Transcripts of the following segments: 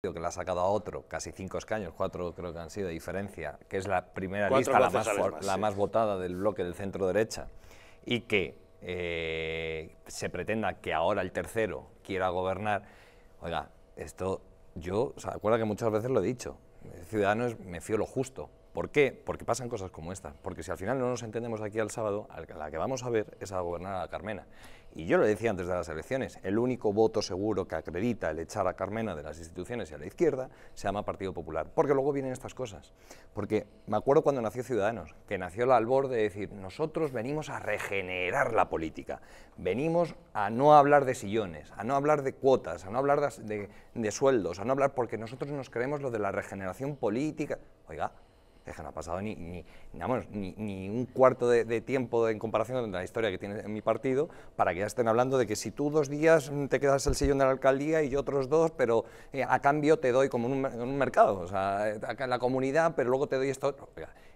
que la ha sacado a otro, casi cinco escaños, cuatro creo que han sido de diferencia, que es la primera lista, la, más, votada del bloque del centro derecha, y que eh, se pretenda que ahora el tercero quiera gobernar, oiga, esto yo, o se acuerda que muchas veces lo he dicho, Ciudadanos me fío lo justo, ¿Por qué? Porque pasan cosas como esta. Porque si al final no nos entendemos aquí al sábado, la que vamos a ver es a gobernar a Carmena. Y yo lo decía antes de las elecciones, el único voto seguro que acredita el echar a Carmena de las instituciones y a la izquierda se llama Partido Popular. Porque luego vienen estas cosas. Porque me acuerdo cuando nació Ciudadanos, que nació la albor de decir, nosotros venimos a regenerar la política, venimos a no hablar de sillones, a no hablar de cuotas, a no hablar de, sueldos, a no hablar porque nosotros nos creemos lo de la regeneración política. Oiga, que no ha pasado ni, un cuarto de, tiempo en comparación con la historia que tiene mi partido para que ya estén hablando de que si tú dos días te quedas el sillón de la alcaldía y yo otros dos, pero eh, a cambio te doy como un, mercado, o sea, eh, la comunidad, pero luego te doy esto.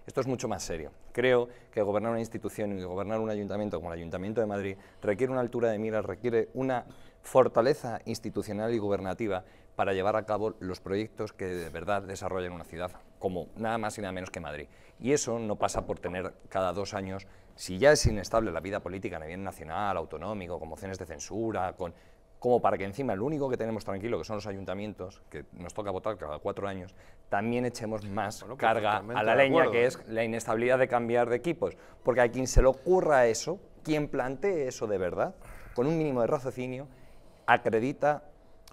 esto es mucho más serio. Creo que gobernar una institución y gobernar un ayuntamiento como el Ayuntamiento de Madrid requiere una altura de miras, requiere una fortaleza institucional y gubernativa para llevar a cabo los proyectos que de verdad desarrollan una ciudad, como nada más y nada menos que Madrid. Y eso no pasa por tener cada dos años, si ya es inestable la vida política a nivel nacional, autonómico, con mociones de censura, con como para que encima el único que tenemos tranquilo, que son los ayuntamientos, que nos toca votar cada cuatro años, también echemos más pues carga a la leña, que es la inestabilidad de cambiar de equipos. Porque a quien se le ocurra eso, quien plantee eso de verdad, con un mínimo de raciocinio, acredita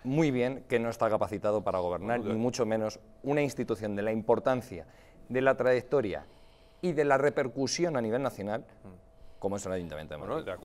muy bien que no está capacitado para gobernar, ni mucho menos una institución de la importancia, de la trayectoria y de la repercusión a nivel nacional mm. como es el Ayuntamiento de Madrid.